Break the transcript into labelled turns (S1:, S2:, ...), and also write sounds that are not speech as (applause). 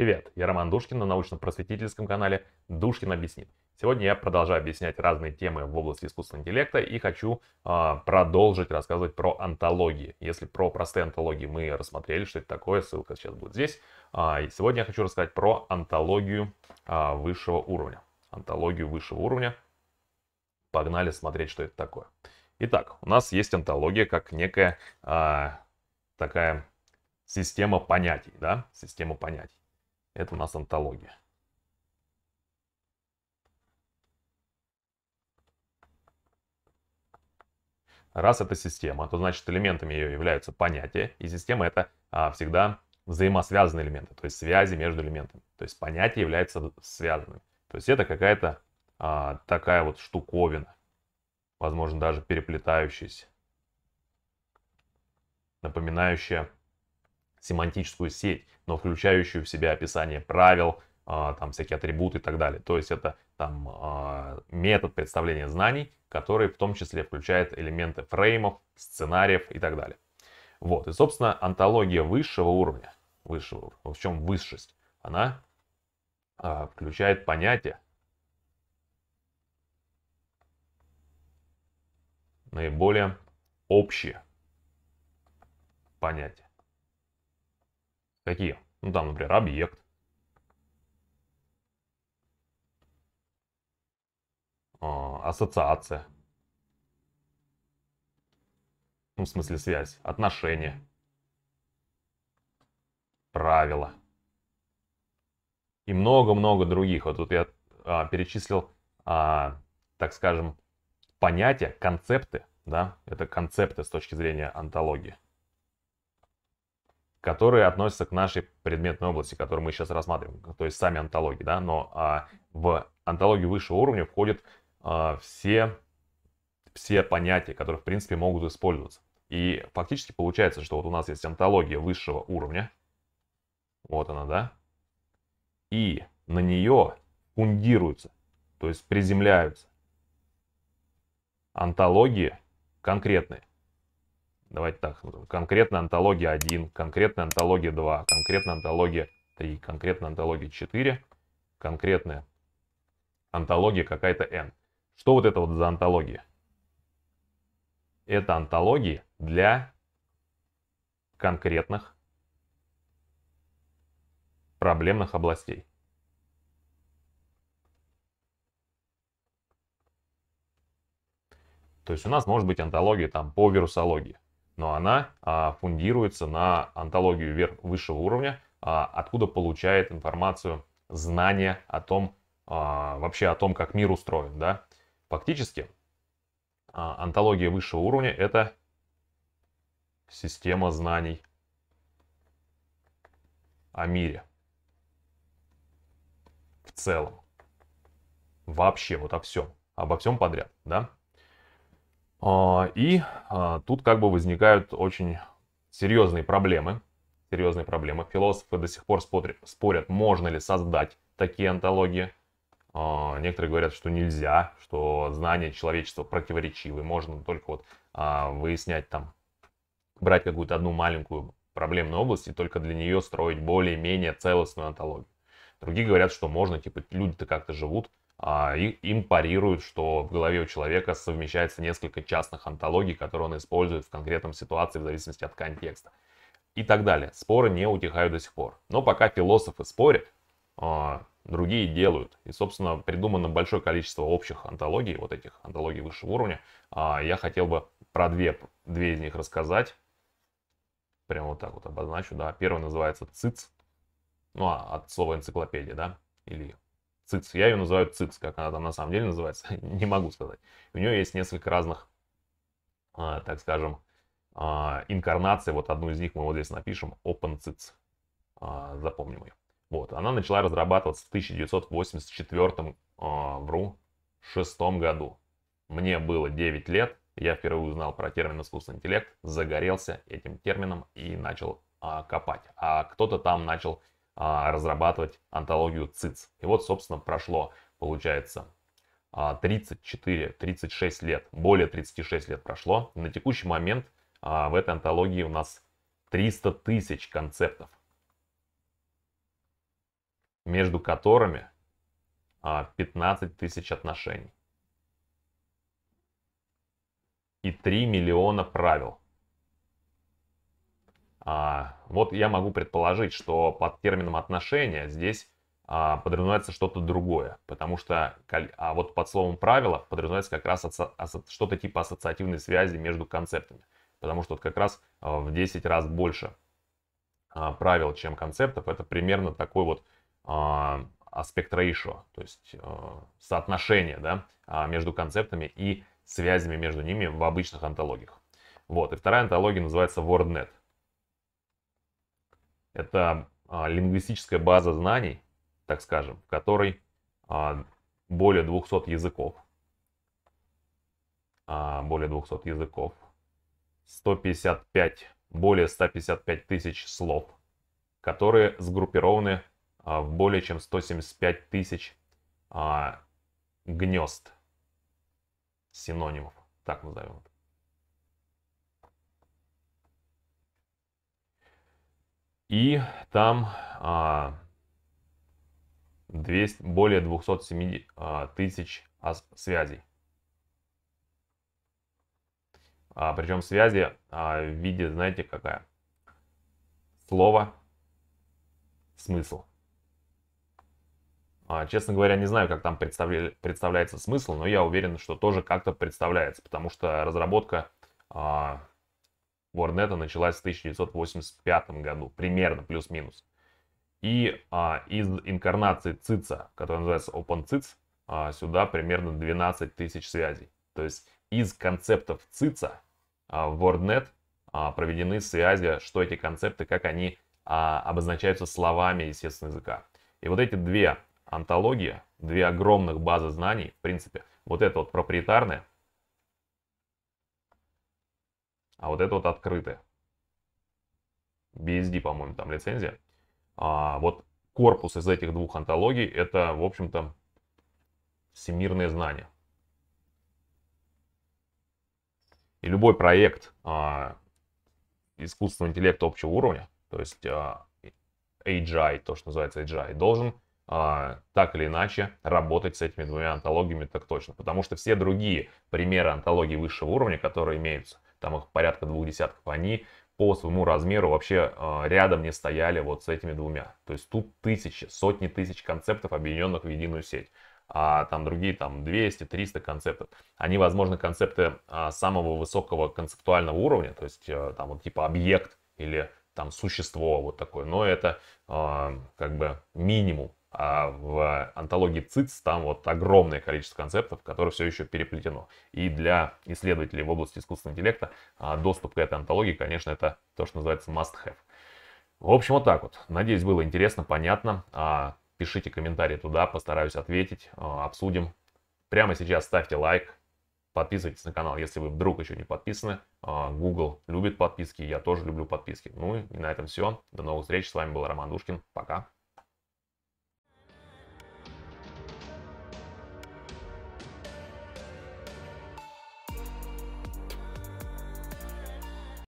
S1: Привет, я Роман Душкин на научно-просветительском канале «Душкин объяснит». Сегодня я продолжаю объяснять разные темы в области искусственного интеллекта и хочу э, продолжить рассказывать про антологии. Если про простые антологии мы рассмотрели, что это такое, ссылка сейчас будет здесь. Э, и сегодня я хочу рассказать про антологию э, а, высшего уровня. Антологию высшего уровня. Погнали смотреть, что это такое. Итак, у нас есть антология как некая э, такая система понятий, да, система понятий. Это у нас антология. Раз это система, то значит элементами ее являются понятия, и система это а, всегда взаимосвязанные элементы, то есть связи между элементами. То есть понятие является связанным. То есть это какая-то а, такая вот штуковина, возможно даже переплетающаяся, напоминающая семантическую сеть, но включающую в себя описание правил, а, там всякие атрибуты и так далее. То есть это там а, метод представления знаний, который в том числе включает элементы фреймов, сценариев и так далее. Вот, и, собственно, антология высшего уровня, высшего в чем высшесть, она а, включает понятие наиболее общие понятия. Какие? Ну там, например, объект. А, ассоциация. Ну, в смысле связь. Отношения. Правила. И много-много других. Вот тут я а, перечислил, а, так скажем, понятия, концепты. Да? Это концепты с точки зрения антологии которые относятся к нашей предметной области, которую мы сейчас рассматриваем, то есть сами антологии, да, но а, в антологию высшего уровня входят а, все, все понятия, которые, в принципе, могут использоваться. И фактически получается, что вот у нас есть антология высшего уровня, вот она, да, и на нее фундируются, то есть приземляются антологии конкретные. Давайте так, ну, конкретно антология 1, конкретно антология 2, конкретно антология 3, конкретно антология 4, конкретная антология какая-то N. Что вот это вот за антология? Это антологии для конкретных проблемных областей. То есть у нас может быть антология там по вирусологии но она а, фундируется на антологию вверх, высшего уровня, а, откуда получает информацию, знания о том, а, вообще о том, как мир устроен. Да? Фактически, а, антология высшего уровня – это система знаний о мире в целом. Вообще, вот о всем, обо всем подряд, да? А, и а, тут как бы возникают очень серьезные проблемы. Серьезные проблемы. Философы до сих пор спорят, можно ли создать такие антологии. А, некоторые говорят, что нельзя, что знания человечества противоречивы, можно только вот выяснять там, брать какую-то одну маленькую проблемную область и только для нее строить более-менее целостную антологию. Другие говорят, что можно, типа, люди-то как-то живут, а, и, им парируют, что в голове у человека совмещается несколько частных антологий, которые он использует в конкретном ситуации в зависимости от контекста. И так далее. Споры не утихают до сих пор. Но пока философы спорят, а, другие делают. И, собственно, придумано большое количество общих антологий, вот этих антологий высшего уровня. А, я хотел бы про две, две из них рассказать. Прямо вот так вот обозначу, да. Первая называется ЦИЦ, ну, а, от слова энциклопедия, да, или ЦИЦ. Я ее называю ЦИЦ, как она там на самом деле называется, (laughs) не могу сказать. У нее есть несколько разных, э, так скажем, э, инкарнаций. Вот одну из них мы вот здесь напишем, OpenCITS. Э, а, запомним ее. Вот, она начала разрабатываться в 1984, вру, шестом году. Мне было 9 лет, я впервые узнал про термин искусственный интеллект, загорелся этим термином и начал а, копать. А кто-то там начал а, разрабатывать антологию ЦИЦ. И вот, собственно, прошло, получается, 34-36 а, лет, более 36 лет прошло. На текущий момент а, в этой антологии у нас 300 тысяч концептов, между которыми а, 15 тысяч отношений и 3 миллиона правил. А, вот я могу предположить, что под термином отношения здесь а, подразумевается что-то другое, потому что а вот под словом правило подразумевается как раз что-то типа ассоциативной связи между концептами, потому что вот как раз а, в 10 раз больше а, правил, чем концептов, это примерно такой вот а, аспект ratio, то есть а, соотношение да, а, между концептами и связями между ними в обычных антологиях. Вот, и вторая антология называется WordNet. Это а, лингвистическая база знаний, так скажем, в которой а, более 200 языков. А, более 200 языков. 155, более 155 тысяч слов, которые сгруппированы в более чем 175 тысяч гнезд синонимов, так назовем это. И там а, 200, более 207 а, тысяч связей. А, причем связи а, в виде, знаете, какая? Слово, смысл. А, честно говоря, не знаю, как там представля... представляется смысл, но я уверен, что тоже как-то представляется, потому что разработка а, Ворнета началась в 1985 году, примерно, плюс-минус. И а, из инкарнации ЦИЦа, которая называется OpenCIC, а, сюда примерно 12 тысяч связей. То есть из концептов ЦИЦа а, в WordNet а, проведены связи, что эти концепты, как они а, обозначаются словами, естественно, языка. И вот эти две антологии, две огромных базы знаний, в принципе, вот это вот проприетарное А вот это вот открытое. BSD, по-моему, там лицензия. А вот корпус из этих двух антологий это, в общем-то, всемирные знания. И любой проект а, искусственного интеллекта общего уровня, то есть а, AGI, то, что называется AGI, должен а, так или иначе работать с этими двумя антологиями так точно. Потому что все другие примеры антологий высшего уровня, которые имеются, там их порядка двух десятков, они по своему размеру вообще э, рядом не стояли вот с этими двумя. То есть тут тысячи, сотни тысяч концептов, объединенных в единую сеть. А там другие там 200-300 концептов. Они, возможно, концепты а, самого высокого концептуального уровня, то есть э, там вот типа объект или там существо вот такое, но это э, как бы минимум а в антологии ЦИЦ там вот огромное количество концептов, которые все еще переплетено. И для исследователей в области искусственного интеллекта а, доступ к этой антологии, конечно, это то, что называется must-have. В общем, вот так вот. Надеюсь, было интересно, понятно. А, пишите комментарии туда, постараюсь ответить, а, обсудим. Прямо сейчас ставьте лайк, подписывайтесь на канал, если вы вдруг еще не подписаны. Google любит подписки, я тоже люблю подписки. Ну и на этом все. До новых встреч. С вами был Роман Душкин. Пока.